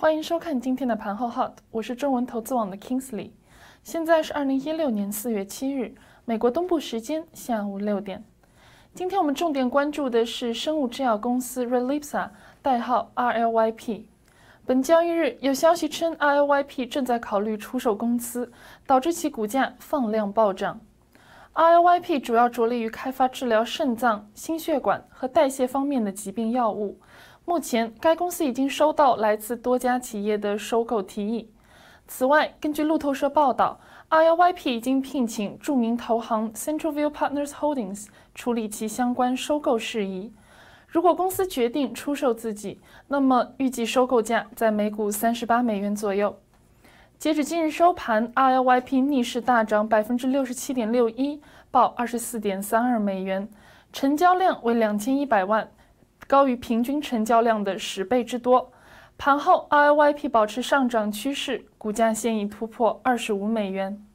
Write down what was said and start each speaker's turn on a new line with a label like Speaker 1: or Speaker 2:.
Speaker 1: 欢迎收看今天的盘后 Hot，我是中文投资网的 Kingsley，现在是二零一六年四月七日，美国东部时间下午六点。今天我们重点关注的是生物制药公司 ReliPsa，代号 RLYP。本交易日有消息称，RLYP 正在考虑出售公司，导致其股价放量暴涨。RLYP 主要着力于开发治疗肾脏、心血管和代谢方面的疾病药物。目前，该公司已经收到来自多家企业的收购提议。此外，根据路透社报道，RLYP 已经聘请著名投行 Central View Partners Holdings 处理其相关收购事宜。如果公司决定出售自己，那么预计收购价在每股三十八美元左右。截止今日收盘，RLYP 逆势大涨百分之六十七点六一，报二十四点三二美元，成交量为两千一百万。高于平均成交量的十倍之多。盘后，LYP 保持上涨趋势，股价现已突破二十五美元。